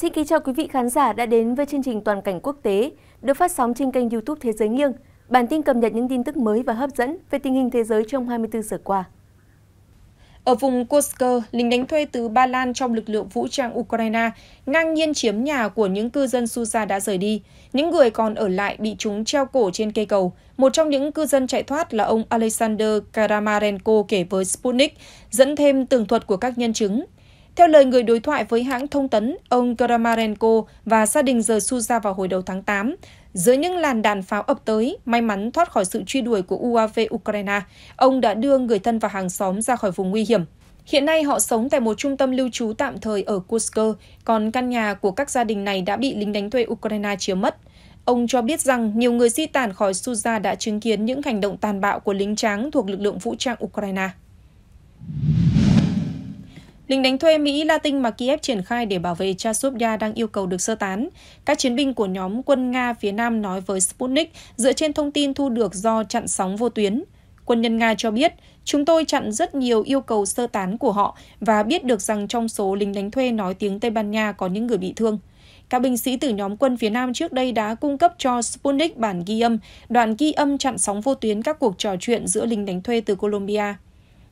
Xin kính chào quý vị khán giả đã đến với chương trình Toàn cảnh quốc tế, được phát sóng trên kênh YouTube Thế giới nghiêng. Bản tin cập nhật những tin tức mới và hấp dẫn về tình hình thế giới trong 24 giờ qua. Ở vùng Kursk, lính đánh thuê từ Ba Lan trong lực lượng vũ trang Ukraine ngang nhiên chiếm nhà của những cư dân Susa đã rời đi. Những người còn ở lại bị chúng treo cổ trên cây cầu. Một trong những cư dân chạy thoát là ông Alexander Karamarenko kể với Sputnik, dẫn thêm tường thuật của các nhân chứng. Theo lời người đối thoại với hãng thông tấn, ông Karamarenko và gia đình rời Suza vào hồi đầu tháng 8. Giữa những làn đạn pháo ập tới, may mắn thoát khỏi sự truy đuổi của UAV Ukraine, ông đã đưa người thân và hàng xóm ra khỏi vùng nguy hiểm. Hiện nay họ sống tại một trung tâm lưu trú tạm thời ở Kursk, còn căn nhà của các gia đình này đã bị lính đánh thuê Ukraine chiếm mất. Ông cho biết rằng nhiều người di tản khỏi Suza đã chứng kiến những hành động tàn bạo của lính tráng thuộc lực lượng vũ trang Ukraine. Lính đánh thuê Mỹ Latin mà Kiev triển khai để bảo vệ Chasovia đang yêu cầu được sơ tán. Các chiến binh của nhóm quân Nga phía Nam nói với Sputnik dựa trên thông tin thu được do chặn sóng vô tuyến. Quân nhân Nga cho biết, chúng tôi chặn rất nhiều yêu cầu sơ tán của họ và biết được rằng trong số lính đánh thuê nói tiếng Tây Ban Nha có những người bị thương. Các binh sĩ từ nhóm quân phía Nam trước đây đã cung cấp cho Sputnik bản ghi âm, đoạn ghi âm chặn sóng vô tuyến các cuộc trò chuyện giữa lính đánh thuê từ Colombia.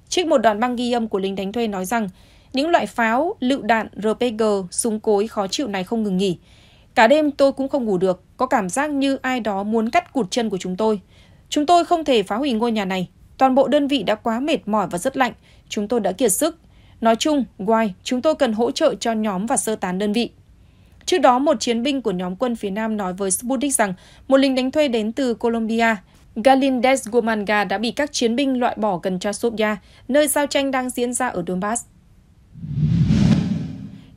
Trích một đoạn băng ghi âm của lính đánh thuê nói rằng, những loại pháo, lựu đạn, RPG, súng cối khó chịu này không ngừng nghỉ. Cả đêm tôi cũng không ngủ được, có cảm giác như ai đó muốn cắt cụt chân của chúng tôi. Chúng tôi không thể phá hủy ngôi nhà này. Toàn bộ đơn vị đã quá mệt mỏi và rất lạnh. Chúng tôi đã kiệt sức. Nói chung, ngoài, chúng tôi cần hỗ trợ cho nhóm và sơ tán đơn vị. Trước đó, một chiến binh của nhóm quân phía Nam nói với Sputnik rằng một lính đánh thuê đến từ Colombia, Galindez Gomanga đã bị các chiến binh loại bỏ gần Chasovia, nơi giao tranh đang diễn ra ở Donbass.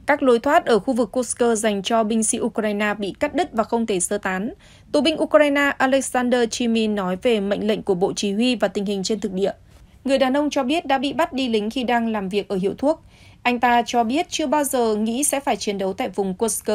Các lối thoát ở khu vực Kursk dành cho binh sĩ Ukraine bị cắt đứt và không thể sơ tán. Tù binh Ukraine Alexander Chimin nói về mệnh lệnh của Bộ Chỉ huy và tình hình trên thực địa. Người đàn ông cho biết đã bị bắt đi lính khi đang làm việc ở hiệu thuốc. Anh ta cho biết chưa bao giờ nghĩ sẽ phải chiến đấu tại vùng Kursk.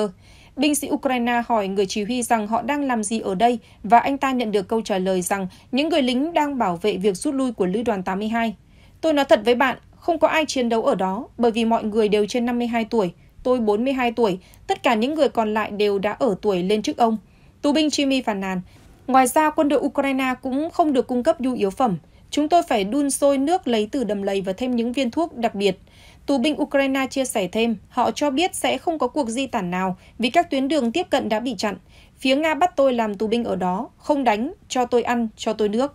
Binh sĩ Ukraine hỏi người chỉ huy rằng họ đang làm gì ở đây và anh ta nhận được câu trả lời rằng những người lính đang bảo vệ việc rút lui của lữ đoàn 82. Tôi nói thật với bạn, không có ai chiến đấu ở đó bởi vì mọi người đều trên 52 tuổi, tôi 42 tuổi, tất cả những người còn lại đều đã ở tuổi lên trước ông. Tù binh Jimmy phàn nàn. Ngoài ra, quân đội Ukraine cũng không được cung cấp nhu yếu phẩm. Chúng tôi phải đun sôi nước lấy từ đầm lầy và thêm những viên thuốc đặc biệt. Tù binh Ukraine chia sẻ thêm, họ cho biết sẽ không có cuộc di tản nào vì các tuyến đường tiếp cận đã bị chặn. Phía Nga bắt tôi làm tù binh ở đó, không đánh, cho tôi ăn, cho tôi nước.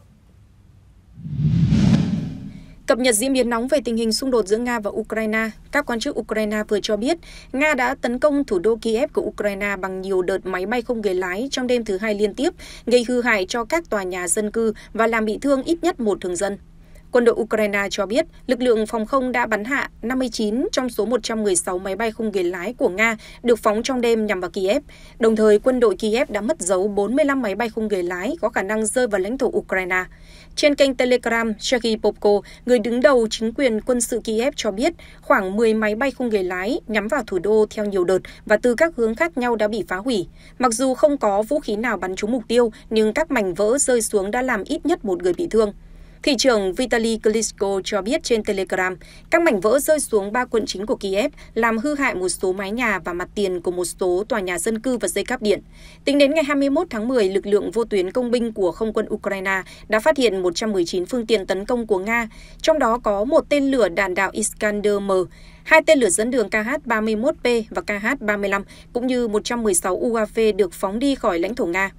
Cập nhật diễn biến nóng về tình hình xung đột giữa Nga và Ukraine, các quan chức Ukraine vừa cho biết Nga đã tấn công thủ đô Kiev của Ukraine bằng nhiều đợt máy bay không người lái trong đêm thứ hai liên tiếp, gây hư hại cho các tòa nhà dân cư và làm bị thương ít nhất một thường dân quân đội Ukraine cho biết lực lượng phòng không đã bắn hạ 59 trong số 116 máy bay không người lái của Nga được phóng trong đêm nhằm vào Kiev. Đồng thời, quân đội Kiev đã mất dấu 45 máy bay không người lái có khả năng rơi vào lãnh thổ Ukraine. Trên kênh Telegram, Sergei Popko, người đứng đầu chính quyền quân sự Kiev cho biết khoảng 10 máy bay không người lái nhắm vào thủ đô theo nhiều đợt và từ các hướng khác nhau đã bị phá hủy. Mặc dù không có vũ khí nào bắn trúng mục tiêu, nhưng các mảnh vỡ rơi xuống đã làm ít nhất một người bị thương. Thị trưởng Vitaly Klitschko cho biết trên Telegram, các mảnh vỡ rơi xuống ba quận chính của Kiev làm hư hại một số mái nhà và mặt tiền của một số tòa nhà dân cư và dây cáp điện. Tính đến ngày 21 tháng 10, lực lượng vô tuyến công binh của không quân Ukraine đã phát hiện 119 phương tiện tấn công của Nga, trong đó có một tên lửa đạn đạo Iskander-M, hai tên lửa dẫn đường KH-31P và KH-35 cũng như 116 UAV được phóng đi khỏi lãnh thổ Nga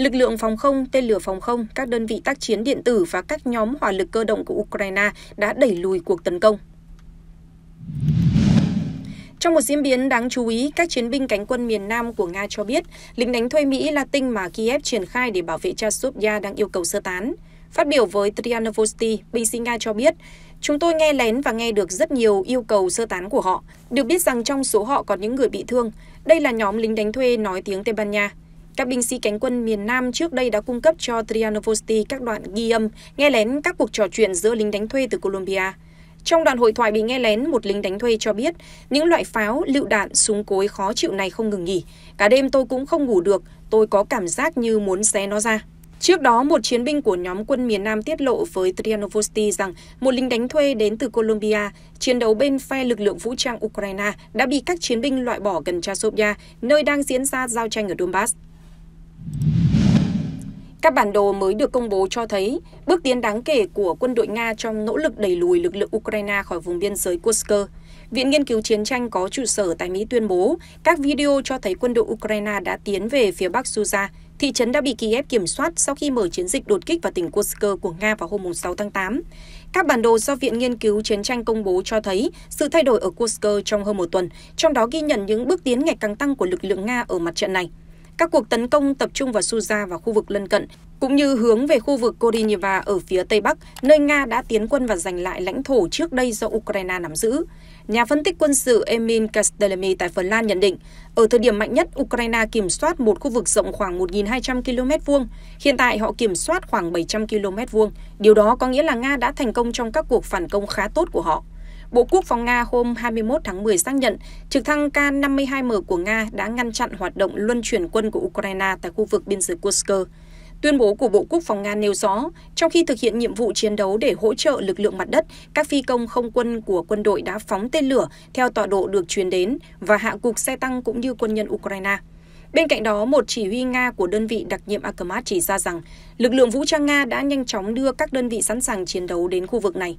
lực lượng phòng không, tên lửa phòng không, các đơn vị tác chiến điện tử và các nhóm hỏa lực cơ động của Ukraine đã đẩy lùi cuộc tấn công. Trong một diễn biến đáng chú ý, các chiến binh cánh quân miền Nam của Nga cho biết lính đánh thuê Mỹ Latin mà Kiev triển khai để bảo vệ Chasovia đang yêu cầu sơ tán. Phát biểu với Trianovosti, binh sĩ Nga cho biết, Chúng tôi nghe lén và nghe được rất nhiều yêu cầu sơ tán của họ. Được biết rằng trong số họ có những người bị thương. Đây là nhóm lính đánh thuê nói tiếng Tây Ban Nha. Các binh sĩ cánh quân miền Nam trước đây đã cung cấp cho Trianovosti các đoạn ghi âm, nghe lén các cuộc trò chuyện giữa lính đánh thuê từ Colombia. Trong đoạn hội thoại bị nghe lén, một lính đánh thuê cho biết những loại pháo, lựu đạn, súng cối khó chịu này không ngừng nghỉ. Cả đêm tôi cũng không ngủ được, tôi có cảm giác như muốn xé nó ra. Trước đó, một chiến binh của nhóm quân miền Nam tiết lộ với Trianovosti rằng một lính đánh thuê đến từ Colombia chiến đấu bên phe lực lượng vũ trang Ukraine đã bị các chiến binh loại bỏ gần Chasovia, nơi đang diễn ra giao tranh ở Donbass. Các bản đồ mới được công bố cho thấy bước tiến đáng kể của quân đội Nga trong nỗ lực đẩy lùi lực lượng Ukraine khỏi vùng biên giới Kursk. Viện Nghiên cứu Chiến tranh có trụ sở tại Mỹ tuyên bố các video cho thấy quân đội Ukraine đã tiến về phía bắc Suza, thị trấn đã bị Kiev kiểm soát sau khi mở chiến dịch đột kích vào tỉnh Kursk của Nga vào hôm 6 tháng 8. Các bản đồ do Viện Nghiên cứu Chiến tranh công bố cho thấy sự thay đổi ở Kursk trong hơn một tuần, trong đó ghi nhận những bước tiến ngày càng tăng của lực lượng Nga ở mặt trận này. Các cuộc tấn công tập trung vào Suza và khu vực lân cận, cũng như hướng về khu vực Korineva ở phía Tây Bắc, nơi Nga đã tiến quân và giành lại lãnh thổ trước đây do Ukraine nắm giữ. Nhà phân tích quân sự Emin Kastelemi tại Phần Lan nhận định, ở thời điểm mạnh nhất, Ukraine kiểm soát một khu vực rộng khoảng 1.200 km vuông. Hiện tại họ kiểm soát khoảng 700 km vuông. Điều đó có nghĩa là Nga đã thành công trong các cuộc phản công khá tốt của họ. Bộ Quốc phòng Nga hôm 21 tháng 10 xác nhận trực thăng K-52M của Nga đã ngăn chặn hoạt động luân chuyển quân của Ukraine tại khu vực biên giới Kursk. Tuyên bố của Bộ Quốc phòng Nga nêu rõ, trong khi thực hiện nhiệm vụ chiến đấu để hỗ trợ lực lượng mặt đất, các phi công không quân của quân đội đã phóng tên lửa theo tọa độ được truyền đến và hạ gục xe tăng cũng như quân nhân Ukraine. Bên cạnh đó, một chỉ huy Nga của đơn vị đặc nhiệm Akamat chỉ ra rằng lực lượng vũ trang Nga đã nhanh chóng đưa các đơn vị sẵn sàng chiến đấu đến khu vực này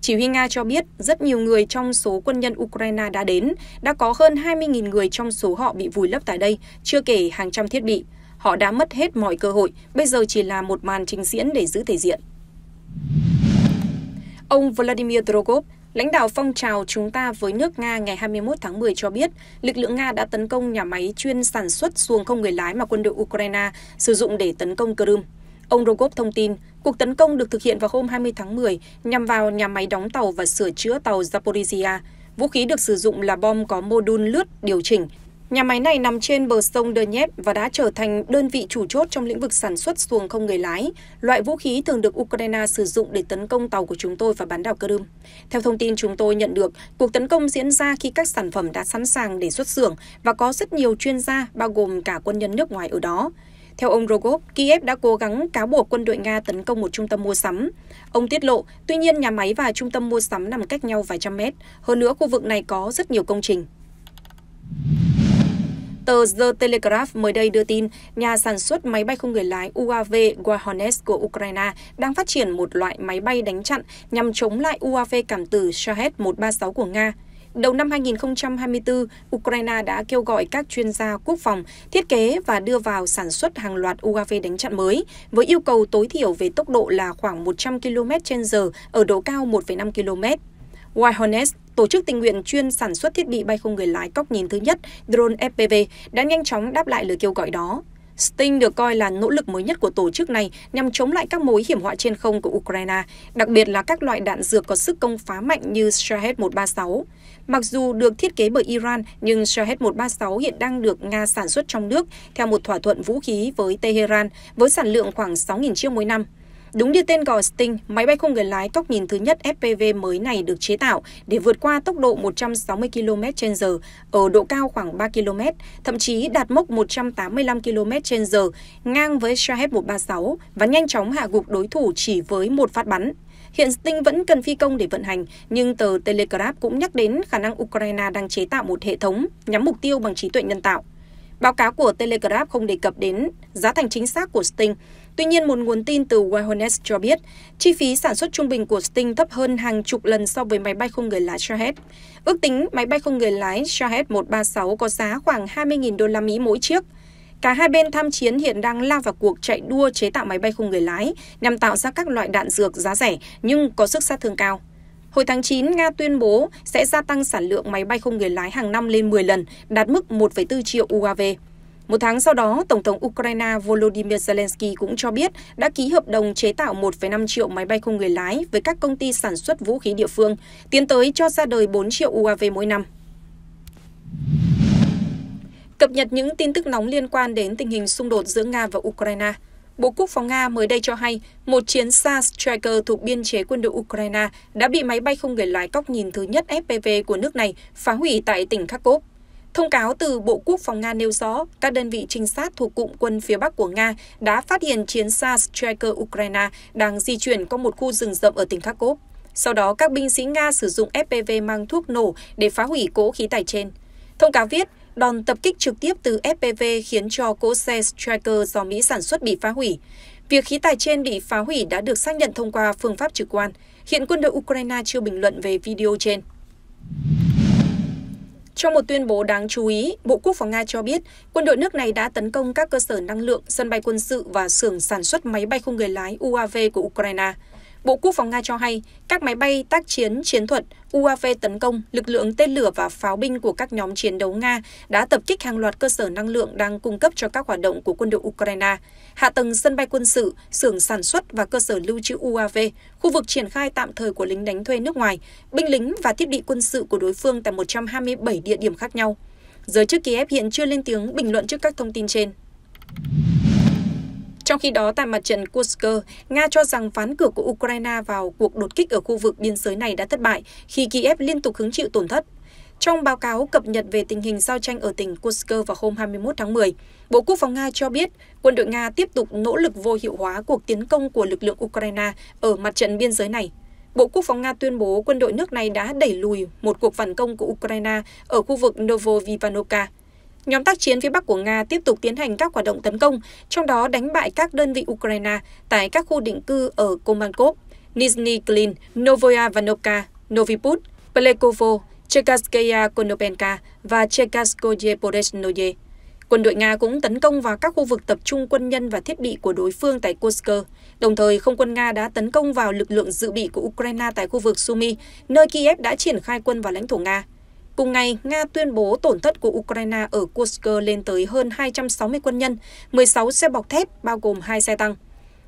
chỉ huy Nga cho biết rất nhiều người trong số quân nhân Ukraine đã đến, đã có hơn 20.000 người trong số họ bị vùi lấp tại đây, chưa kể hàng trăm thiết bị. Họ đã mất hết mọi cơ hội, bây giờ chỉ là một màn trình diễn để giữ thể diện. Ông Vladimir Drogov, lãnh đạo phong trào Chúng ta với nước Nga ngày 21 tháng 10 cho biết, lực lượng Nga đã tấn công nhà máy chuyên sản xuất xuồng không người lái mà quân đội Ukraine sử dụng để tấn công Crimea ông rogov thông tin cuộc tấn công được thực hiện vào hôm 20 tháng 10 nhằm vào nhà máy đóng tàu và sửa chữa tàu zaporizhia vũ khí được sử dụng là bom có mô đun lướt điều chỉnh Nhà máy này nằm trên bờ sông Donetsk và đã trở thành đơn vị chủ chốt trong lĩnh vực sản xuất xuồng không người lái, loại vũ khí thường được Ukraine sử dụng để tấn công tàu của chúng tôi và bán đảo Crimea. Theo thông tin chúng tôi nhận được, cuộc tấn công diễn ra khi các sản phẩm đã sẵn sàng để xuất xưởng và có rất nhiều chuyên gia, bao gồm cả quân nhân nước ngoài ở đó. Theo ông Rogov, Kiev đã cố gắng cáo buộc quân đội Nga tấn công một trung tâm mua sắm. Ông tiết lộ, tuy nhiên nhà máy và trung tâm mua sắm nằm cách nhau vài trăm mét, hơn nữa khu vực này có rất nhiều công trình. Tờ The Telegraph mới đây đưa tin, nhà sản xuất máy bay không người lái UAV Warhones của Ukraine đang phát triển một loại máy bay đánh chặn nhằm chống lại UAV cảm tử Shahed-136 của Nga đầu năm 2024, Ukraine đã kêu gọi các chuyên gia quốc phòng thiết kế và đưa vào sản xuất hàng loạt UAV đánh chặn mới, với yêu cầu tối thiểu về tốc độ là khoảng 100 km h ở độ cao 1,5 km. White Hornets, tổ chức tình nguyện chuyên sản xuất thiết bị bay không người lái cóc nhìn thứ nhất, drone FPV, đã nhanh chóng đáp lại lời kêu gọi đó. Sting được coi là nỗ lực mới nhất của tổ chức này nhằm chống lại các mối hiểm họa trên không của Ukraine, đặc biệt là các loại đạn dược có sức công phá mạnh như Shahed-136. Mặc dù được thiết kế bởi Iran, nhưng Shahed 136 hiện đang được Nga sản xuất trong nước theo một thỏa thuận vũ khí với Tehran với sản lượng khoảng 6.000 chiếc mỗi năm. Đúng như tên gọi Sting, máy bay không người lái góc nhìn thứ nhất FPV mới này được chế tạo để vượt qua tốc độ 160 km h ở độ cao khoảng 3 km, thậm chí đạt mốc 185 km h ngang với Shahed 136 và nhanh chóng hạ gục đối thủ chỉ với một phát bắn. Hiện Sting vẫn cần phi công để vận hành, nhưng tờ Telegraph cũng nhắc đến khả năng Ukraine đang chế tạo một hệ thống nhắm mục tiêu bằng trí tuệ nhân tạo. Báo cáo của Telegraph không đề cập đến giá thành chính xác của Sting. Tuy nhiên, một nguồn tin từ Wireless cho biết, chi phí sản xuất trung bình của Sting thấp hơn hàng chục lần so với máy bay không người lái Shahed. Ước tính máy bay không người lái Shahed 136 có giá khoảng 20.000 đô la Mỹ mỗi chiếc – Cả hai bên tham chiến hiện đang lao vào cuộc chạy đua chế tạo máy bay không người lái nhằm tạo ra các loại đạn dược giá rẻ nhưng có sức sát thương cao. Hồi tháng 9, Nga tuyên bố sẽ gia tăng sản lượng máy bay không người lái hàng năm lên 10 lần, đạt mức 1,4 triệu UAV. Một tháng sau đó, Tổng thống Ukraine Volodymyr Zelensky cũng cho biết đã ký hợp đồng chế tạo 1,5 triệu máy bay không người lái với các công ty sản xuất vũ khí địa phương, tiến tới cho ra đời 4 triệu UAV mỗi năm. Cập nhật những tin tức nóng liên quan đến tình hình xung đột giữa Nga và Ukraine, Bộ Quốc phòng Nga mới đây cho hay một chiến xa Striker thuộc biên chế quân đội Ukraine đã bị máy bay không người lái cóc nhìn thứ nhất FPV của nước này phá hủy tại tỉnh Kharkov. Thông cáo từ Bộ Quốc phòng Nga nêu rõ, các đơn vị trinh sát thuộc cụm quân phía Bắc của Nga đã phát hiện chiến xa Striker Ukraine đang di chuyển qua một khu rừng rậm ở tỉnh Kharkov. Sau đó, các binh sĩ Nga sử dụng FPV mang thuốc nổ để phá hủy cỗ khí tài trên. Thông cáo viết, Đòn tập kích trực tiếp từ FPV khiến cho cỗ xe Striker do Mỹ sản xuất bị phá hủy. Việc khí tài trên bị phá hủy đã được xác nhận thông qua phương pháp trực quan. Hiện quân đội Ukraine chưa bình luận về video trên. Trong một tuyên bố đáng chú ý, Bộ Quốc phòng Nga cho biết quân đội nước này đã tấn công các cơ sở năng lượng, sân bay quân sự và xưởng sản xuất máy bay không người lái UAV của Ukraine. Bộ Quốc phòng Nga cho hay các máy bay tác chiến chiến thuật, UAV tấn công, lực lượng tên lửa và pháo binh của các nhóm chiến đấu Nga đã tập kích hàng loạt cơ sở năng lượng đang cung cấp cho các hoạt động của quân đội Ukraine, hạ tầng sân bay quân sự, xưởng sản xuất và cơ sở lưu trữ UAV, khu vực triển khai tạm thời của lính đánh thuê nước ngoài, binh lính và thiết bị quân sự của đối phương tại 127 địa điểm khác nhau. Giới chức Kiev hiện chưa lên tiếng bình luận trước các thông tin trên. Trong khi đó, tại mặt trận Kursk, Nga cho rằng phán cửa của Ukraine vào cuộc đột kích ở khu vực biên giới này đã thất bại khi Kiev liên tục hứng chịu tổn thất. Trong báo cáo cập nhật về tình hình giao tranh ở tỉnh Kursk vào hôm 21 tháng 10, Bộ Quốc phòng Nga cho biết quân đội Nga tiếp tục nỗ lực vô hiệu hóa cuộc tiến công của lực lượng Ukraine ở mặt trận biên giới này. Bộ Quốc phòng Nga tuyên bố quân đội nước này đã đẩy lùi một cuộc phản công của Ukraine ở khu vực Novovivanovka, Nhóm tác chiến phía Bắc của Nga tiếp tục tiến hành các hoạt động tấn công, trong đó đánh bại các đơn vị Ukraine tại các khu định cư ở Komankov, Nizhny Klin, Novoya Vanovka, Noviput, Pelekovo, Chekaskaya Konopenka và Chekaskoye Poresnoye. Quân đội Nga cũng tấn công vào các khu vực tập trung quân nhân và thiết bị của đối phương tại Kursk. Đồng thời, không quân Nga đã tấn công vào lực lượng dự bị của Ukraine tại khu vực Sumy, nơi Kiev đã triển khai quân vào lãnh thổ Nga. Cùng ngày, Nga tuyên bố tổn thất của Ukraine ở Kursk lên tới hơn 260 quân nhân, 16 xe bọc thép, bao gồm 2 xe tăng.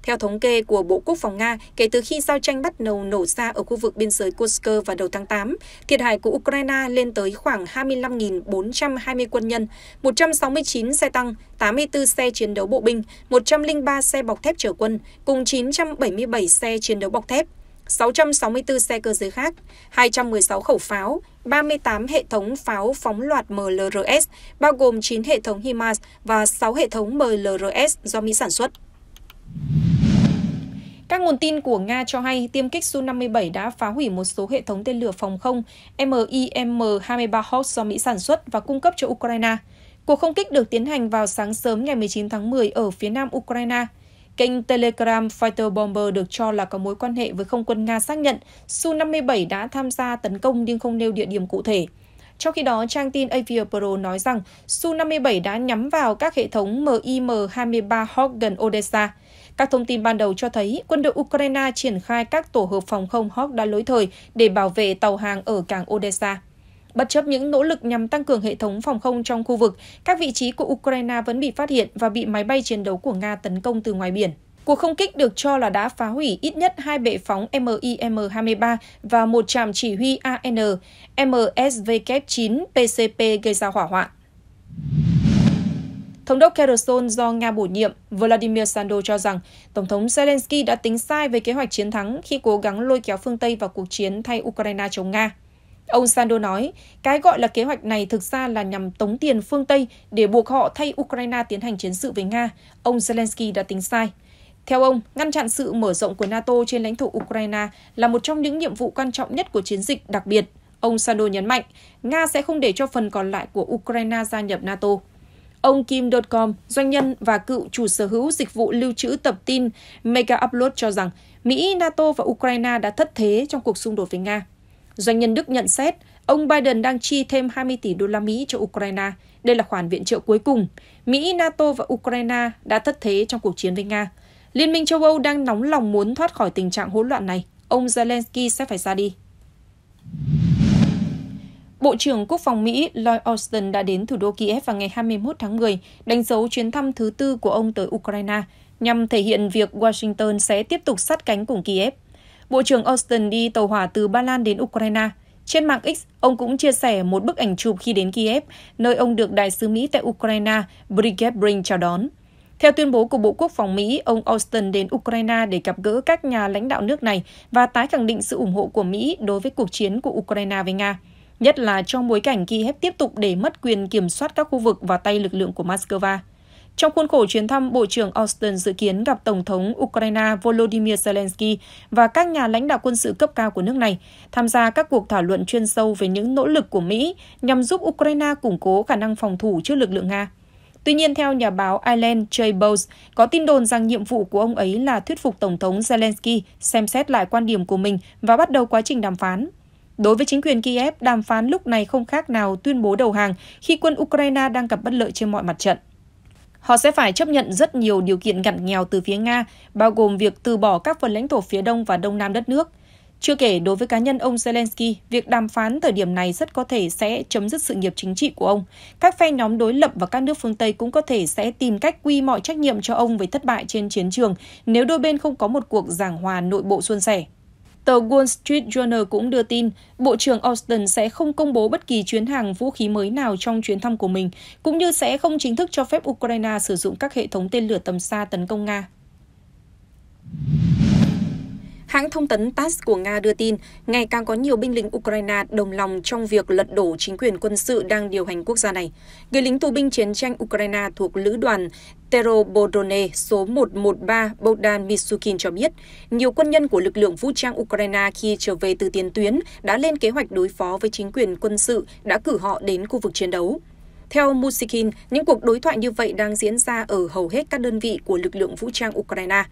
Theo thống kê của Bộ Quốc phòng Nga, kể từ khi giao tranh bắt đầu nổ ra ở khu vực biên giới Kursk vào đầu tháng 8, thiệt hại của Ukraine lên tới khoảng 25.420 quân nhân, 169 xe tăng, 84 xe chiến đấu bộ binh, 103 xe bọc thép chở quân, cùng 977 xe chiến đấu bọc thép, 664 xe cơ giới khác, 216 khẩu pháo, 38 hệ thống pháo phóng loạt MLRS, bao gồm 9 hệ thống HIMARS và 6 hệ thống MLRS do Mỹ sản xuất. Các nguồn tin của Nga cho hay tiêm kích Su-57 đã phá hủy một số hệ thống tên lửa phòng không MIM-23 Hawk do Mỹ sản xuất và cung cấp cho Ukraine. Cuộc không kích được tiến hành vào sáng sớm ngày 19 tháng 10 ở phía nam Ukraine – Kênh Telegram Fighter Bomber được cho là có mối quan hệ với không quân Nga xác nhận Su-57 đã tham gia tấn công nhưng không nêu địa điểm cụ thể. Trong khi đó, trang tin Avia Pro nói rằng Su-57 đã nhắm vào các hệ thống MIM-23 Hawk gần Odessa. Các thông tin ban đầu cho thấy quân đội Ukraine triển khai các tổ hợp phòng không Hawk đã lối thời để bảo vệ tàu hàng ở cảng Odessa. Bất chấp những nỗ lực nhằm tăng cường hệ thống phòng không trong khu vực, các vị trí của Ukraine vẫn bị phát hiện và bị máy bay chiến đấu của Nga tấn công từ ngoài biển. Cuộc không kích được cho là đã phá hủy ít nhất hai bệ phóng MIM-23 và một trạm chỉ huy AN MSVK-9 PCP gây ra hỏa hoạn. Thống đốc Kherson do Nga bổ nhiệm Vladimir Sando cho rằng Tổng thống Zelensky đã tính sai về kế hoạch chiến thắng khi cố gắng lôi kéo phương Tây vào cuộc chiến thay Ukraine chống Nga. Ông Sando nói, cái gọi là kế hoạch này thực ra là nhằm tống tiền phương Tây để buộc họ thay Ukraine tiến hành chiến sự với Nga. Ông Zelensky đã tính sai. Theo ông, ngăn chặn sự mở rộng của NATO trên lãnh thổ Ukraine là một trong những nhiệm vụ quan trọng nhất của chiến dịch đặc biệt. Ông Sando nhấn mạnh, Nga sẽ không để cho phần còn lại của Ukraine gia nhập NATO. Ông Kim Dotcom, doanh nhân và cựu chủ sở hữu dịch vụ lưu trữ tập tin Mega Upload cho rằng Mỹ, NATO và Ukraine đã thất thế trong cuộc xung đột với Nga. Doanh nhân Đức nhận xét, ông Biden đang chi thêm 20 tỷ đô la Mỹ cho Ukraine. Đây là khoản viện trợ cuối cùng. Mỹ, NATO và Ukraine đã thất thế trong cuộc chiến với Nga. Liên minh châu Âu đang nóng lòng muốn thoát khỏi tình trạng hỗn loạn này. Ông Zelensky sẽ phải ra đi. Bộ trưởng Quốc phòng Mỹ Lloyd Austin đã đến thủ đô Kiev vào ngày 21 tháng 10, đánh dấu chuyến thăm thứ tư của ông tới Ukraine, nhằm thể hiện việc Washington sẽ tiếp tục sát cánh cùng Kiev. Bộ trưởng Austin đi tàu hỏa từ Ba Lan đến Ukraine. Trên mạng X, ông cũng chia sẻ một bức ảnh chụp khi đến Kiev, nơi ông được đại sứ Mỹ tại Ukraine Brigitte Brink chào đón. Theo tuyên bố của Bộ Quốc phòng Mỹ, ông Austin đến Ukraine để gặp gỡ các nhà lãnh đạo nước này và tái khẳng định sự ủng hộ của Mỹ đối với cuộc chiến của Ukraine với Nga, nhất là trong bối cảnh Kiev tiếp tục để mất quyền kiểm soát các khu vực vào tay lực lượng của Moscow. Trong khuôn khổ chuyến thăm, Bộ trưởng Austin dự kiến gặp Tổng thống Ukraine Volodymyr Zelensky và các nhà lãnh đạo quân sự cấp cao của nước này, tham gia các cuộc thảo luận chuyên sâu về những nỗ lực của Mỹ nhằm giúp Ukraine củng cố khả năng phòng thủ trước lực lượng Nga. Tuy nhiên, theo nhà báo Ireland J. Bowes, có tin đồn rằng nhiệm vụ của ông ấy là thuyết phục Tổng thống Zelensky xem xét lại quan điểm của mình và bắt đầu quá trình đàm phán. Đối với chính quyền Kiev, đàm phán lúc này không khác nào tuyên bố đầu hàng khi quân Ukraine đang gặp bất lợi trên mọi mặt trận. Họ sẽ phải chấp nhận rất nhiều điều kiện ngặt nghèo từ phía Nga, bao gồm việc từ bỏ các phần lãnh thổ phía đông và đông nam đất nước. Chưa kể, đối với cá nhân ông Zelensky, việc đàm phán thời điểm này rất có thể sẽ chấm dứt sự nghiệp chính trị của ông. Các phe nhóm đối lập và các nước phương Tây cũng có thể sẽ tìm cách quy mọi trách nhiệm cho ông về thất bại trên chiến trường nếu đôi bên không có một cuộc giảng hòa nội bộ xuân sẻ. Tờ Wall Street Journal cũng đưa tin, Bộ trưởng Austin sẽ không công bố bất kỳ chuyến hàng vũ khí mới nào trong chuyến thăm của mình, cũng như sẽ không chính thức cho phép Ukraine sử dụng các hệ thống tên lửa tầm xa tấn công Nga. Hãng thông tấn TASS của Nga đưa tin, ngày càng có nhiều binh lính Ukraine đồng lòng trong việc lật đổ chính quyền quân sự đang điều hành quốc gia này. Người lính tù binh chiến tranh Ukraine thuộc lữ đoàn Terobodone số 113 Bogdan Misukin cho biết, nhiều quân nhân của lực lượng vũ trang Ukraine khi trở về từ tiền tuyến đã lên kế hoạch đối phó với chính quyền quân sự đã cử họ đến khu vực chiến đấu. Theo Musikin, những cuộc đối thoại như vậy đang diễn ra ở hầu hết các đơn vị của lực lượng vũ trang Ukraine.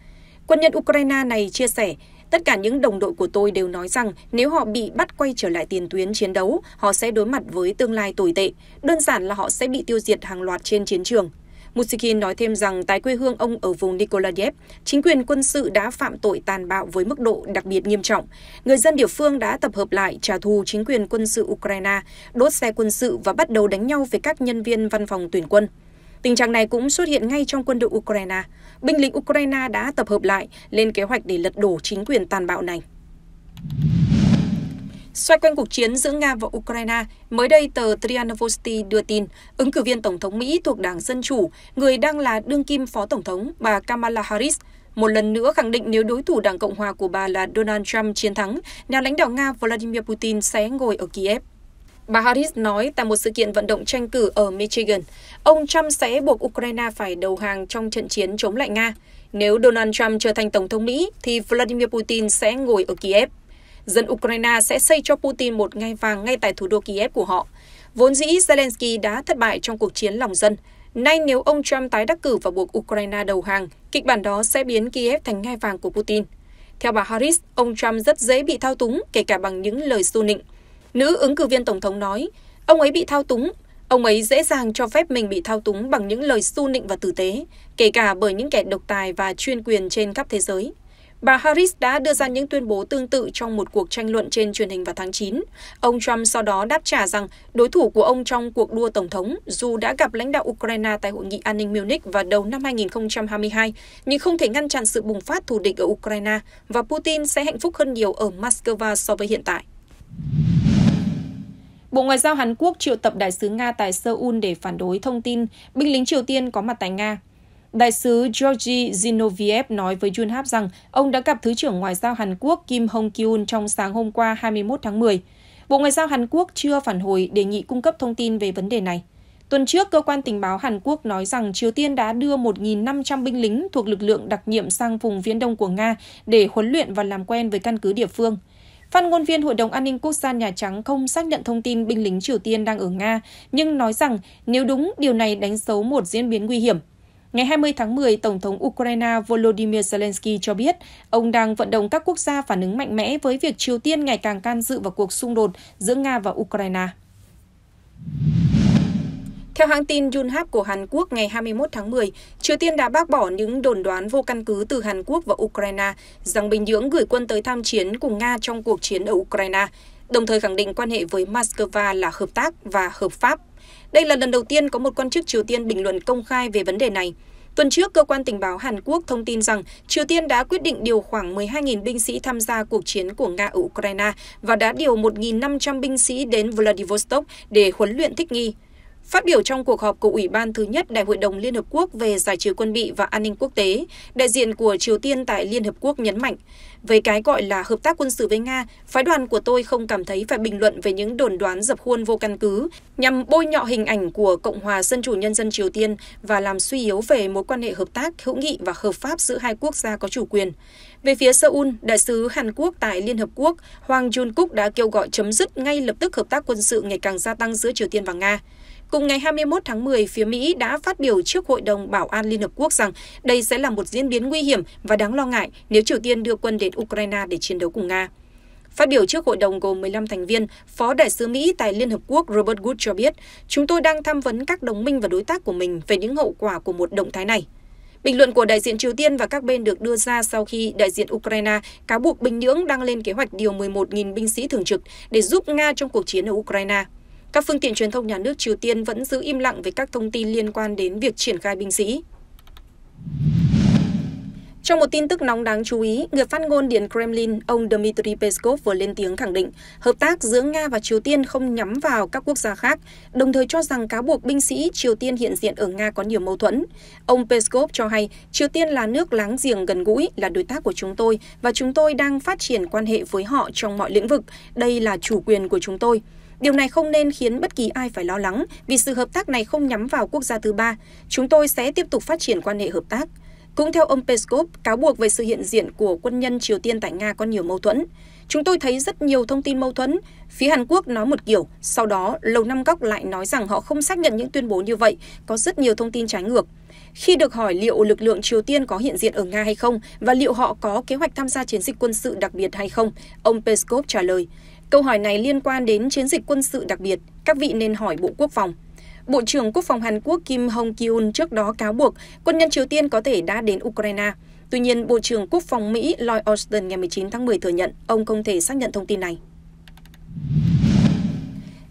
Quân nhân Ukraine này chia sẻ, tất cả những đồng đội của tôi đều nói rằng nếu họ bị bắt quay trở lại tiền tuyến chiến đấu, họ sẽ đối mặt với tương lai tồi tệ. Đơn giản là họ sẽ bị tiêu diệt hàng loạt trên chiến trường. Musikin nói thêm rằng tại quê hương ông ở vùng Nikolaev, chính quyền quân sự đã phạm tội tàn bạo với mức độ đặc biệt nghiêm trọng người dân địa phương đã tập hợp lại trả thù chính quyền quân sự ukraine đốt xe quân sự và bắt đầu đánh nhau với các nhân viên văn phòng tuyển quân Tình trạng này cũng xuất hiện ngay trong quân đội Ukraine. Binh lính Ukraine đã tập hợp lại, lên kế hoạch để lật đổ chính quyền tàn bạo này. Xoay quanh cuộc chiến giữa Nga và Ukraine, mới đây tờ Trianovosti đưa tin ứng cử viên Tổng thống Mỹ thuộc Đảng Dân Chủ, người đang là đương kim Phó Tổng thống bà Kamala Harris, một lần nữa khẳng định nếu đối thủ Đảng Cộng hòa của bà là Donald Trump chiến thắng, nhà lãnh đạo Nga Vladimir Putin sẽ ngồi ở Kiev. Bà Harris nói tại một sự kiện vận động tranh cử ở Michigan, ông Trump sẽ buộc Ukraine phải đầu hàng trong trận chiến chống lại Nga. Nếu Donald Trump trở thành Tổng thống Mỹ, thì Vladimir Putin sẽ ngồi ở Kiev dân Ukraine sẽ xây cho Putin một ngai vàng ngay tại thủ đô Kiev của họ. Vốn dĩ Zelensky đã thất bại trong cuộc chiến lòng dân. Nay nếu ông Trump tái đắc cử và buộc Ukraine đầu hàng, kịch bản đó sẽ biến Kiev thành ngai vàng của Putin. Theo bà Harris, ông Trump rất dễ bị thao túng, kể cả bằng những lời xu nịnh. Nữ ứng cử viên Tổng thống nói, ông ấy bị thao túng, ông ấy dễ dàng cho phép mình bị thao túng bằng những lời xu nịnh và tử tế, kể cả bởi những kẻ độc tài và chuyên quyền trên khắp thế giới. Bà Harris đã đưa ra những tuyên bố tương tự trong một cuộc tranh luận trên truyền hình vào tháng 9. Ông Trump sau đó đáp trả rằng đối thủ của ông trong cuộc đua Tổng thống dù đã gặp lãnh đạo Ukraine tại Hội nghị An ninh Munich vào đầu năm 2022, nhưng không thể ngăn chặn sự bùng phát thù địch ở Ukraine và Putin sẽ hạnh phúc hơn nhiều ở Moscow so với hiện tại. Bộ Ngoại giao Hàn Quốc triệu tập đại sứ Nga tại Seoul để phản đối thông tin binh lính Triều Tiên có mặt tại Nga. Đại sứ Georgi Zinoviev nói với Junhap rằng ông đã gặp Thứ trưởng Ngoại giao Hàn Quốc Kim Hong Kyun trong sáng hôm qua 21 tháng 10. Bộ Ngoại giao Hàn Quốc chưa phản hồi đề nghị cung cấp thông tin về vấn đề này. Tuần trước, cơ quan tình báo Hàn Quốc nói rằng Triều Tiên đã đưa 1.500 binh lính thuộc lực lượng đặc nhiệm sang vùng viễn đông của Nga để huấn luyện và làm quen với căn cứ địa phương. Phát ngôn viên Hội đồng An ninh Quốc gia Nhà Trắng không xác nhận thông tin binh lính Triều Tiên đang ở Nga, nhưng nói rằng nếu đúng, điều này đánh dấu một diễn biến nguy hiểm. Ngày 20 tháng 10, Tổng thống Ukraine Volodymyr Zelensky cho biết ông đang vận động các quốc gia phản ứng mạnh mẽ với việc Triều Tiên ngày càng can dự vào cuộc xung đột giữa Nga và Ukraine. Theo hãng tin Yonhap của Hàn Quốc ngày 21 tháng 10, Triều Tiên đã bác bỏ những đồn đoán vô căn cứ từ Hàn Quốc và Ukraine rằng Bình Nhưỡng gửi quân tới tham chiến cùng Nga trong cuộc chiến ở Ukraine, đồng thời khẳng định quan hệ với Moscow là hợp tác và hợp pháp đây là lần đầu tiên có một quan chức Triều Tiên bình luận công khai về vấn đề này. Tuần trước, cơ quan tình báo Hàn Quốc thông tin rằng Triều Tiên đã quyết định điều khoảng 12.000 binh sĩ tham gia cuộc chiến của Nga Ukraine và đã điều 1.500 binh sĩ đến Vladivostok để huấn luyện thích nghi. Phát biểu trong cuộc họp của Ủy ban thứ nhất Đại hội đồng Liên Hợp Quốc về giải trừ quân bị và an ninh quốc tế, đại diện của Triều Tiên tại Liên Hợp Quốc nhấn mạnh, về cái gọi là hợp tác quân sự với Nga, phái đoàn của tôi không cảm thấy phải bình luận về những đồn đoán dập khuôn vô căn cứ nhằm bôi nhọ hình ảnh của Cộng hòa Dân chủ Nhân dân Triều Tiên và làm suy yếu về mối quan hệ hợp tác, hữu nghị và hợp pháp giữa hai quốc gia có chủ quyền. Về phía Seoul, đại sứ Hàn Quốc tại Liên Hợp Quốc Hoàng Jun Kuk đã kêu gọi chấm dứt ngay lập tức hợp tác quân sự ngày càng gia tăng giữa Triều Tiên và Nga. Cùng ngày 21 tháng 10, phía Mỹ đã phát biểu trước Hội đồng Bảo an Liên Hợp Quốc rằng đây sẽ là một diễn biến nguy hiểm và đáng lo ngại nếu Triều Tiên đưa quân đến Ukraine để chiến đấu cùng Nga. Phát biểu trước hội đồng gồm 15 thành viên, Phó Đại sứ Mỹ tại Liên Hợp Quốc Robert Good cho biết, chúng tôi đang tham vấn các đồng minh và đối tác của mình về những hậu quả của một động thái này. Bình luận của đại diện Triều Tiên và các bên được đưa ra sau khi đại diện Ukraine cáo buộc Bình Nhưỡng đang lên kế hoạch điều 11.000 binh sĩ thường trực để giúp Nga trong cuộc chiến ở Ukraine các phương tiện truyền thông nhà nước Triều Tiên vẫn giữ im lặng về các thông tin liên quan đến việc triển khai binh sĩ. Trong một tin tức nóng đáng chú ý, người phát ngôn Điện Kremlin, ông Dmitry Peskov vừa lên tiếng khẳng định hợp tác giữa Nga và Triều Tiên không nhắm vào các quốc gia khác, đồng thời cho rằng cáo buộc binh sĩ Triều Tiên hiện diện ở Nga có nhiều mâu thuẫn. Ông Peskov cho hay, Triều Tiên là nước láng giềng gần gũi, là đối tác của chúng tôi và chúng tôi đang phát triển quan hệ với họ trong mọi lĩnh vực. Đây là chủ quyền của chúng tôi. Điều này không nên khiến bất kỳ ai phải lo lắng vì sự hợp tác này không nhắm vào quốc gia thứ ba. Chúng tôi sẽ tiếp tục phát triển quan hệ hợp tác. Cũng theo ông Peskov, cáo buộc về sự hiện diện của quân nhân Triều Tiên tại Nga có nhiều mâu thuẫn. Chúng tôi thấy rất nhiều thông tin mâu thuẫn. Phía Hàn Quốc nói một kiểu, sau đó Lầu Năm Góc lại nói rằng họ không xác nhận những tuyên bố như vậy, có rất nhiều thông tin trái ngược. Khi được hỏi liệu lực lượng Triều Tiên có hiện diện ở Nga hay không và liệu họ có kế hoạch tham gia chiến dịch quân sự đặc biệt hay không, ông Peskov trả lời, Câu hỏi này liên quan đến chiến dịch quân sự đặc biệt, các vị nên hỏi Bộ Quốc phòng. Bộ trưởng Quốc phòng Hàn Quốc Kim Hong Kyun trước đó cáo buộc quân nhân Triều Tiên có thể đã đến Ukraine. Tuy nhiên, Bộ trưởng Quốc phòng Mỹ Lloyd Austin ngày 19 tháng 10 thừa nhận ông không thể xác nhận thông tin này.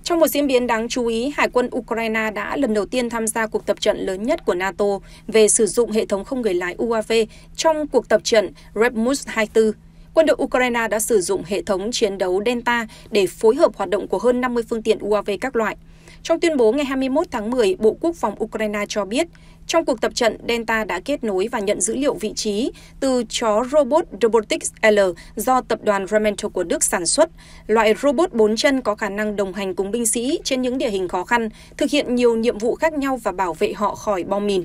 Trong một diễn biến đáng chú ý, Hải quân Ukraine đã lần đầu tiên tham gia cuộc tập trận lớn nhất của NATO về sử dụng hệ thống không người lái UAV trong cuộc tập trận Repmus 24 quân đội Ukraine đã sử dụng hệ thống chiến đấu Delta để phối hợp hoạt động của hơn 50 phương tiện UAV các loại. Trong tuyên bố ngày 21 tháng 10, Bộ Quốc phòng Ukraine cho biết, trong cuộc tập trận, Delta đã kết nối và nhận dữ liệu vị trí từ chó robot Robotics L do tập đoàn Remento của Đức sản xuất. Loại robot bốn chân có khả năng đồng hành cùng binh sĩ trên những địa hình khó khăn, thực hiện nhiều nhiệm vụ khác nhau và bảo vệ họ khỏi bom mìn.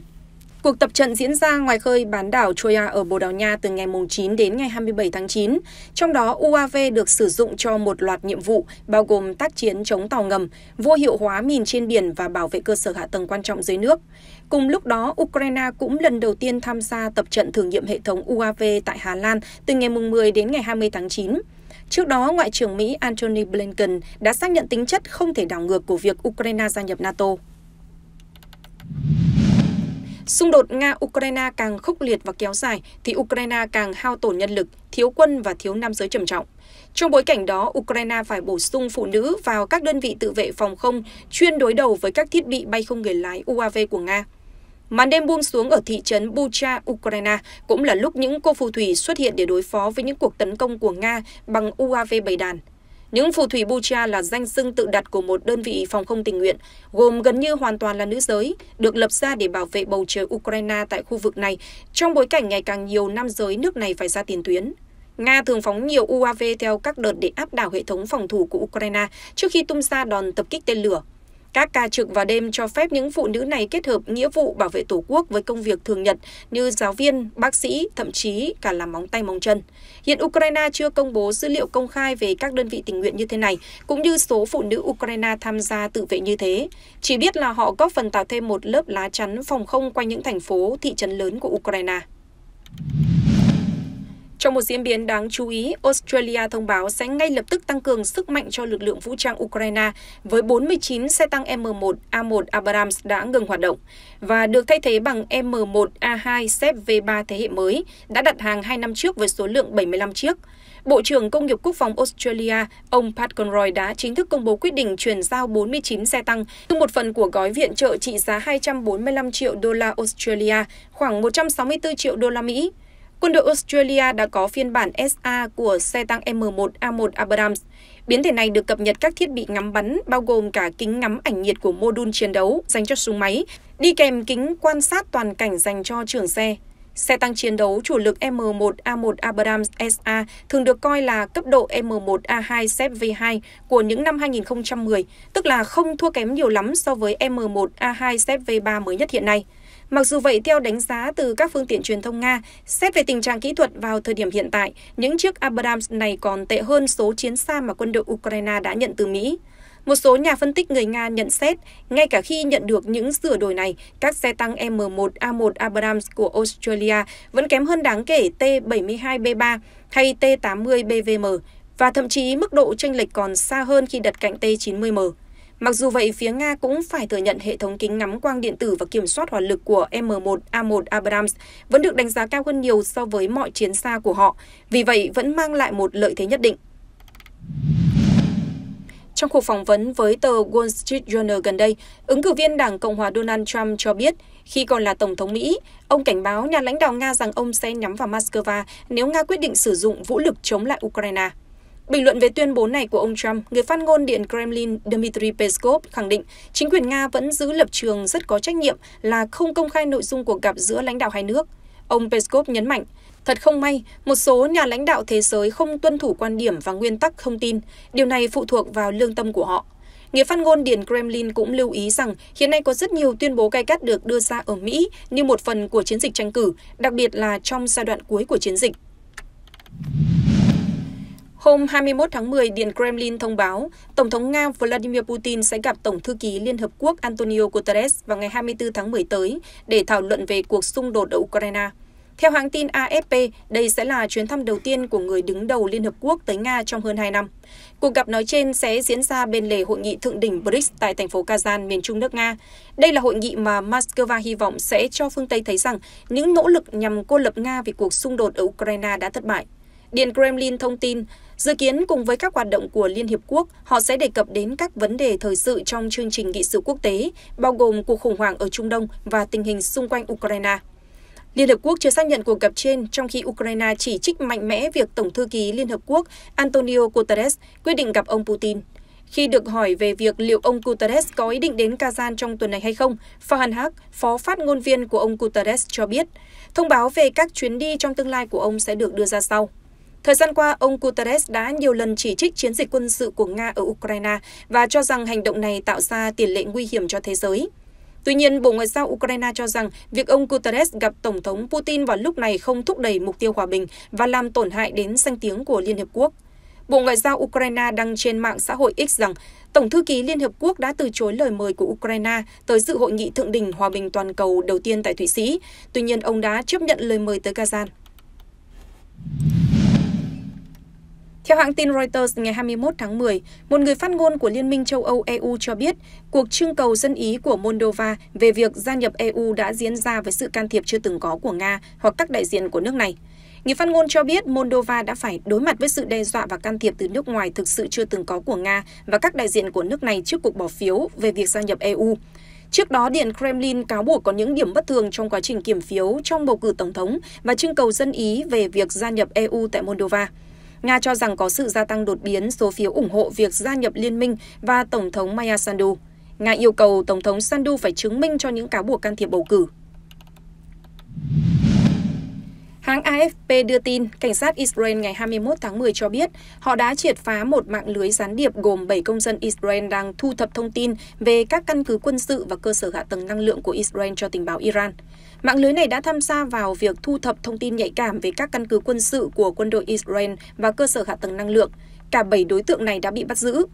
Cuộc tập trận diễn ra ngoài khơi bán đảo Troia ở Bồ Đào Nha từ ngày 9 đến ngày 27 tháng 9, trong đó UAV được sử dụng cho một loạt nhiệm vụ bao gồm tác chiến chống tàu ngầm, vô hiệu hóa mìn trên biển và bảo vệ cơ sở hạ tầng quan trọng dưới nước. Cùng lúc đó, Ukraine cũng lần đầu tiên tham gia tập trận thử nghiệm hệ thống UAV tại Hà Lan từ ngày 10 đến ngày 20 tháng 9. Trước đó, Ngoại trưởng Mỹ Antony Blinken đã xác nhận tính chất không thể đảo ngược của việc Ukraine gia nhập NATO. Xung đột Nga-Ukraine càng khốc liệt và kéo dài thì Ukraine càng hao tổn nhân lực, thiếu quân và thiếu nam giới trầm trọng. Trong bối cảnh đó, Ukraine phải bổ sung phụ nữ vào các đơn vị tự vệ phòng không chuyên đối đầu với các thiết bị bay không người lái UAV của Nga. Màn đêm buông xuống ở thị trấn Bucha, Ukraine cũng là lúc những cô phù thủy xuất hiện để đối phó với những cuộc tấn công của Nga bằng UAV bầy đàn. Những phù thủy Bucha là danh xưng tự đặt của một đơn vị phòng không tình nguyện, gồm gần như hoàn toàn là nữ giới, được lập ra để bảo vệ bầu trời Ukraine tại khu vực này, trong bối cảnh ngày càng nhiều nam giới nước này phải ra tiền tuyến. Nga thường phóng nhiều UAV theo các đợt để áp đảo hệ thống phòng thủ của Ukraine trước khi tung ra đòn tập kích tên lửa các ca trực vào đêm cho phép những phụ nữ này kết hợp nghĩa vụ bảo vệ tổ quốc với công việc thường nhật như giáo viên, bác sĩ, thậm chí cả làm móng tay móng chân. Hiện Ukraine chưa công bố dữ liệu công khai về các đơn vị tình nguyện như thế này, cũng như số phụ nữ Ukraine tham gia tự vệ như thế. Chỉ biết là họ góp phần tạo thêm một lớp lá chắn phòng không quanh những thành phố, thị trấn lớn của Ukraine. Trong một diễn biến đáng chú ý, Australia thông báo sẽ ngay lập tức tăng cường sức mạnh cho lực lượng vũ trang Ukraine với 49 xe tăng M1 A1 Abrams đã ngừng hoạt động và được thay thế bằng M1 A2 xếp V3 thế hệ mới đã đặt hàng 2 năm trước với số lượng 75 chiếc. Bộ trưởng Công nghiệp Quốc phòng Australia, ông Pat Conroy đã chính thức công bố quyết định chuyển giao 49 xe tăng, như một phần của gói viện trợ trị giá 245 triệu đô la Australia, khoảng 164 triệu đô la Mỹ Quân đội Australia đã có phiên bản SA của xe tăng M1 A1 Abrams. Biến thể này được cập nhật các thiết bị ngắm bắn, bao gồm cả kính ngắm ảnh nhiệt của mô đun chiến đấu dành cho súng máy, đi kèm kính quan sát toàn cảnh dành cho trưởng xe. Xe tăng chiến đấu chủ lực M1A1 Abrams SA thường được coi là cấp độ M1A2 Sep V2 của những năm 2010, tức là không thua kém nhiều lắm so với M1A2 Sep V3 mới nhất hiện nay. Mặc dù vậy, theo đánh giá từ các phương tiện truyền thông Nga, xét về tình trạng kỹ thuật vào thời điểm hiện tại, những chiếc Abrams này còn tệ hơn số chiến xa mà quân đội Ukraine đã nhận từ Mỹ. Một số nhà phân tích người Nga nhận xét, ngay cả khi nhận được những sửa đổi này, các xe tăng M1 A1 Abrams của Australia vẫn kém hơn đáng kể T-72B3 hay T-80 BVM và thậm chí mức độ tranh lệch còn xa hơn khi đặt cạnh T-90M. Mặc dù vậy, phía Nga cũng phải thừa nhận hệ thống kính ngắm quang điện tử và kiểm soát hỏa lực của M1A1 Abrams vẫn được đánh giá cao hơn nhiều so với mọi chiến xa của họ, vì vậy vẫn mang lại một lợi thế nhất định. Trong cuộc phỏng vấn với tờ Wall Street Journal gần đây, ứng cử viên Đảng Cộng hòa Donald Trump cho biết, khi còn là Tổng thống Mỹ, ông cảnh báo nhà lãnh đạo Nga rằng ông sẽ nhắm vào Moscow nếu Nga quyết định sử dụng vũ lực chống lại Ukraine. Bình luận về tuyên bố này của ông Trump, người phát ngôn Điện Kremlin Dmitry Peskov khẳng định chính quyền Nga vẫn giữ lập trường rất có trách nhiệm là không công khai nội dung cuộc gặp giữa lãnh đạo hai nước. Ông Peskov nhấn mạnh, thật không may, một số nhà lãnh đạo thế giới không tuân thủ quan điểm và nguyên tắc thông tin, điều này phụ thuộc vào lương tâm của họ. Người phát ngôn Điện Kremlin cũng lưu ý rằng hiện nay có rất nhiều tuyên bố cay cắt được đưa ra ở Mỹ như một phần của chiến dịch tranh cử, đặc biệt là trong giai đoạn cuối của chiến dịch. Hôm 21 tháng 10, Điện Kremlin thông báo Tổng thống Nga Vladimir Putin sẽ gặp Tổng thư ký Liên Hợp Quốc Antonio Guterres vào ngày 24 tháng 10 tới để thảo luận về cuộc xung đột ở Ukraine. Theo hãng tin AFP, đây sẽ là chuyến thăm đầu tiên của người đứng đầu Liên Hợp Quốc tới Nga trong hơn 2 năm. Cuộc gặp nói trên sẽ diễn ra bên lề hội nghị thượng đỉnh BRICS tại thành phố Kazan, miền trung nước Nga. Đây là hội nghị mà Moscow hy vọng sẽ cho phương Tây thấy rằng những nỗ lực nhằm cô lập Nga vì cuộc xung đột ở Ukraine đã thất bại. Điện Kremlin thông tin dự kiến cùng với các hoạt động của liên hiệp quốc họ sẽ đề cập đến các vấn đề thời sự trong chương trình nghị sự quốc tế bao gồm cuộc khủng hoảng ở trung đông và tình hình xung quanh ukraine Liên Hợp Quốc chưa xác nhận cuộc gặp trên, trong khi Ukraine chỉ trích mạnh mẽ việc Tổng thư ký Liên Hợp Quốc Antonio Guterres quyết định gặp ông Putin. Khi được hỏi về việc liệu ông Guterres có ý định đến Kazan trong tuần này hay không, Farhan Haq, phó phát ngôn viên của ông Guterres cho biết, thông báo về các chuyến đi trong tương lai của ông sẽ được đưa ra sau. Thời gian qua, ông Guterres đã nhiều lần chỉ trích chiến dịch quân sự của Nga ở Ukraine và cho rằng hành động này tạo ra tiền lệ nguy hiểm cho thế giới. Tuy nhiên, Bộ Ngoại giao Ukraine cho rằng việc ông Guterres gặp Tổng thống Putin vào lúc này không thúc đẩy mục tiêu hòa bình và làm tổn hại đến danh tiếng của Liên Hợp Quốc. Bộ Ngoại giao Ukraine đăng trên mạng xã hội X rằng Tổng thư ký Liên Hợp Quốc đã từ chối lời mời của Ukraine tới dự hội nghị thượng đỉnh hòa bình toàn cầu đầu tiên tại Thụy Sĩ. Tuy nhiên, ông đã chấp nhận lời mời tới Kazan. Theo hãng tin Reuters ngày 21 tháng 10, một người phát ngôn của Liên minh châu Âu EU cho biết cuộc trưng cầu dân ý của Moldova về việc gia nhập EU đã diễn ra với sự can thiệp chưa từng có của Nga hoặc các đại diện của nước này. Người phát ngôn cho biết Moldova đã phải đối mặt với sự đe dọa và can thiệp từ nước ngoài thực sự chưa từng có của Nga và các đại diện của nước này trước cuộc bỏ phiếu về việc gia nhập EU. Trước đó, Điện Kremlin cáo buộc có những điểm bất thường trong quá trình kiểm phiếu trong bầu cử tổng thống và trưng cầu dân Ý về việc gia nhập EU tại Moldova. Nga cho rằng có sự gia tăng đột biến số phiếu ủng hộ việc gia nhập liên minh và Tổng thống Maya Sandu. Nga yêu cầu Tổng thống Sandu phải chứng minh cho những cáo buộc can thiệp bầu cử. Hãng AFP đưa tin, cảnh sát Israel ngày 21 tháng 10 cho biết họ đã triệt phá một mạng lưới gián điệp gồm 7 công dân Israel đang thu thập thông tin về các căn cứ quân sự và cơ sở hạ tầng năng lượng của Israel cho tình báo Iran. Mạng lưới này đã tham gia vào việc thu thập thông tin nhạy cảm về các căn cứ quân sự của quân đội Israel và cơ sở hạ tầng năng lượng. Cả 7 đối tượng này đã bị bắt giữ.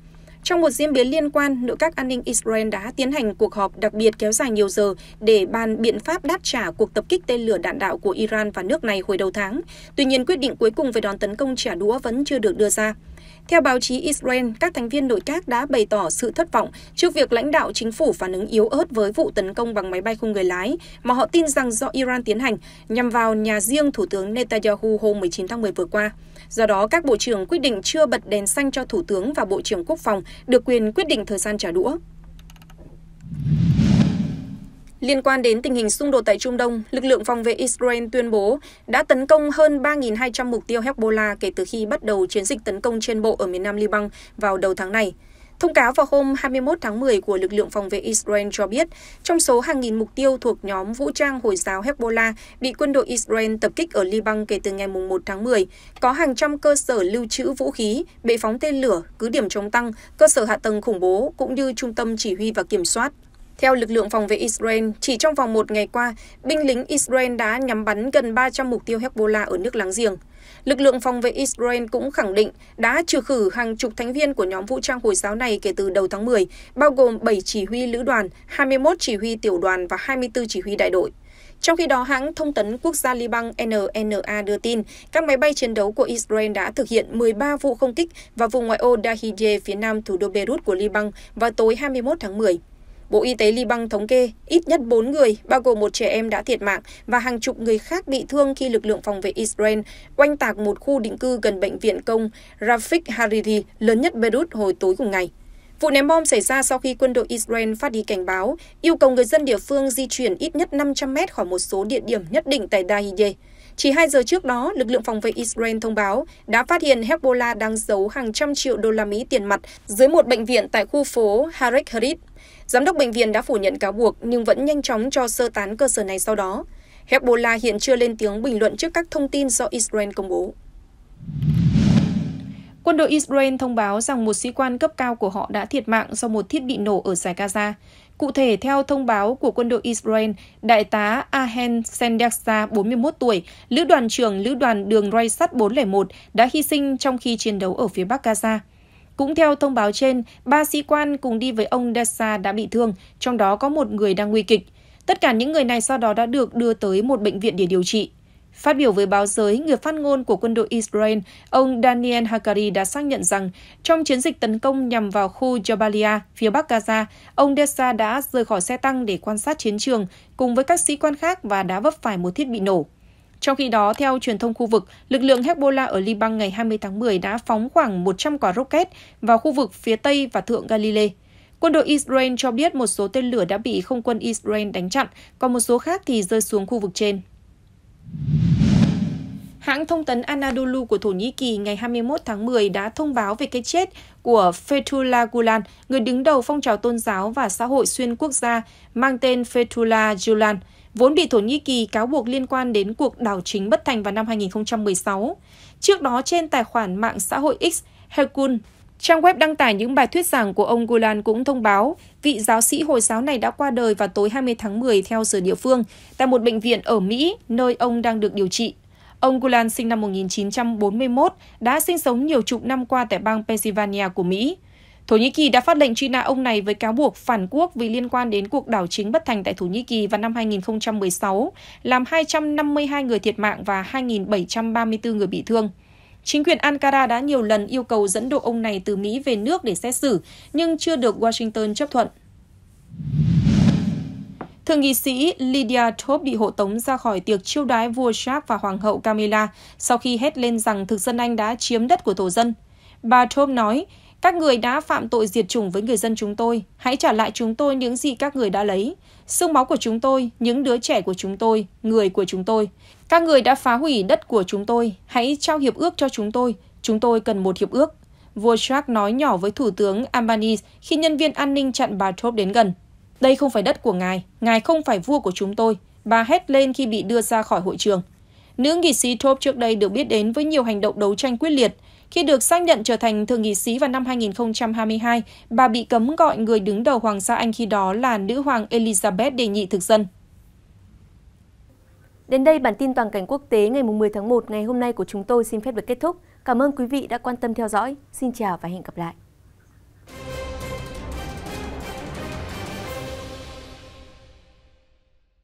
Trong một diễn biến liên quan, nội các an ninh Israel đã tiến hành cuộc họp đặc biệt kéo dài nhiều giờ để bàn biện pháp đáp trả cuộc tập kích tên lửa đạn đạo của Iran và nước này hồi đầu tháng. Tuy nhiên, quyết định cuối cùng về đòn tấn công trả đũa vẫn chưa được đưa ra. Theo báo chí Israel, các thành viên nội các đã bày tỏ sự thất vọng trước việc lãnh đạo chính phủ phản ứng yếu ớt với vụ tấn công bằng máy bay không người lái mà họ tin rằng do Iran tiến hành nhằm vào nhà riêng Thủ tướng Netanyahu hôm 19 tháng 10 vừa qua. Do đó, các bộ trưởng quyết định chưa bật đèn xanh cho Thủ tướng và Bộ trưởng Quốc phòng được quyền quyết định thời gian trả đũa. Liên quan đến tình hình xung đột tại Trung Đông, lực lượng phòng vệ Israel tuyên bố đã tấn công hơn 3.200 mục tiêu Hezbollah kể từ khi bắt đầu chiến dịch tấn công trên bộ ở miền nam Liban vào đầu tháng này. Thông cáo vào hôm 21 tháng 10 của lực lượng phòng vệ Israel cho biết, trong số hàng nghìn mục tiêu thuộc nhóm vũ trang Hồi giáo Hezbollah bị quân đội Israel tập kích ở Liban kể từ ngày 1 tháng 10, có hàng trăm cơ sở lưu trữ vũ khí, bệ phóng tên lửa, cứ điểm chống tăng, cơ sở hạ tầng khủng bố cũng như trung tâm chỉ huy và kiểm soát theo lực lượng phòng vệ Israel, chỉ trong vòng một ngày qua, binh lính Israel đã nhắm bắn gần 300 mục tiêu Hezbollah ở nước láng giềng. Lực lượng phòng vệ Israel cũng khẳng định đã trừ khử hàng chục thành viên của nhóm vũ trang Hồi giáo này kể từ đầu tháng 10, bao gồm 7 chỉ huy lữ đoàn, 21 chỉ huy tiểu đoàn và 24 chỉ huy đại đội. Trong khi đó, hãng thông tấn quốc gia Liban NNA đưa tin các máy bay chiến đấu của Israel đã thực hiện 13 vụ không kích vào vùng ngoại ô Dahiyeh phía nam thủ đô Beirut của Liban vào tối 21 tháng 10. Bộ Y tế Liban thống kê ít nhất 4 người, bao gồm một trẻ em đã thiệt mạng và hàng chục người khác bị thương khi lực lượng phòng vệ Israel oanh tạc một khu định cư gần bệnh viện công Rafik Hariri lớn nhất Beirut hồi tối cùng ngày. Vụ ném bom xảy ra sau khi quân đội Israel phát đi cảnh báo, yêu cầu người dân địa phương di chuyển ít nhất 500 mét khỏi một số địa điểm nhất định tại Dahiye. Chỉ 2 giờ trước đó, lực lượng phòng vệ Israel thông báo đã phát hiện Hezbollah đang giấu hàng trăm triệu đô la Mỹ tiền mặt dưới một bệnh viện tại khu phố Harek Harit Giám đốc bệnh viện đã phủ nhận cáo buộc nhưng vẫn nhanh chóng cho sơ tán cơ sở này sau đó. Hezbollah hiện chưa lên tiếng bình luận trước các thông tin do Israel công bố. Quân đội Israel thông báo rằng một sĩ quan cấp cao của họ đã thiệt mạng do một thiết bị nổ ở giải Gaza. Cụ thể, theo thông báo của quân đội Israel, Đại tá Ahen Sendeksa, 41 tuổi, lữ đoàn trưởng lữ đoàn đường ray sắt 401, đã hy sinh trong khi chiến đấu ở phía Bắc Gaza. Cũng theo thông báo trên, ba sĩ quan cùng đi với ông Dessa đã bị thương, trong đó có một người đang nguy kịch. Tất cả những người này sau đó đã được đưa tới một bệnh viện để điều trị. Phát biểu với báo giới, người phát ngôn của quân đội Israel, ông Daniel Hakari đã xác nhận rằng trong chiến dịch tấn công nhằm vào khu Jabalia, phía bắc Gaza, ông Dessa đã rời khỏi xe tăng để quan sát chiến trường cùng với các sĩ quan khác và đã vấp phải một thiết bị nổ. Trong khi đó, theo truyền thông khu vực, lực lượng Hezbollah ở Liban ngày 20 tháng 10 đã phóng khoảng 100 quả rocket vào khu vực phía Tây và Thượng Galilee. Quân đội Israel cho biết một số tên lửa đã bị không quân Israel đánh chặn, còn một số khác thì rơi xuống khu vực trên. Hãng thông tấn Anadolu của Thổ Nhĩ Kỳ ngày 21 tháng 10 đã thông báo về cái chết của Fethullah Gulen, người đứng đầu phong trào tôn giáo và xã hội xuyên quốc gia mang tên Fethullah Gulen vốn bị Thổ Nhĩ Kỳ cáo buộc liên quan đến cuộc đảo chính bất thành vào năm 2016. Trước đó trên tài khoản mạng xã hội X, Herkun, trang web đăng tải những bài thuyết giảng của ông Gulan cũng thông báo vị giáo sĩ Hồi giáo này đã qua đời vào tối 20 tháng 10 theo giờ địa phương tại một bệnh viện ở Mỹ, nơi ông đang được điều trị. Ông Gulan sinh năm 1941, đã sinh sống nhiều chục năm qua tại bang Pennsylvania của Mỹ. Thổ Nhĩ Kỳ đã phát lệnh truy nã ông này với cáo buộc phản quốc vì liên quan đến cuộc đảo chính bất thành tại Thổ Nhĩ Kỳ vào năm 2016, làm 252 người thiệt mạng và 2.734 người bị thương. Chính quyền Ankara đã nhiều lần yêu cầu dẫn độ ông này từ Mỹ về nước để xét xử, nhưng chưa được Washington chấp thuận. Thượng nghị sĩ Lydia Thorpe bị hộ tống ra khỏi tiệc chiêu đái vua Charles và hoàng hậu Camilla sau khi hét lên rằng thực dân Anh đã chiếm đất của thổ dân. Bà Thorpe nói, các người đã phạm tội diệt chủng với người dân chúng tôi, hãy trả lại chúng tôi những gì các người đã lấy, xương máu của chúng tôi, những đứa trẻ của chúng tôi, người của chúng tôi. Các người đã phá hủy đất của chúng tôi, hãy trao hiệp ước cho chúng tôi, chúng tôi cần một hiệp ước. Vua Shark nói nhỏ với Thủ tướng Albanese khi nhân viên an ninh chặn bà Trump đến gần. Đây không phải đất của ngài, ngài không phải vua của chúng tôi, bà hét lên khi bị đưa ra khỏi hội trường. Nữ nghị sĩ Thorpe trước đây được biết đến với nhiều hành động đấu tranh quyết liệt, khi được xác nhận trở thành thượng nghị sĩ vào năm 2022, bà bị cấm gọi người đứng đầu Hoàng gia Anh khi đó là nữ hoàng Elizabeth đề nhị thực dân. Đến đây bản tin toàn cảnh quốc tế ngày 10 tháng 1 ngày hôm nay của chúng tôi xin phép được kết thúc. Cảm ơn quý vị đã quan tâm theo dõi. Xin chào và hẹn gặp lại.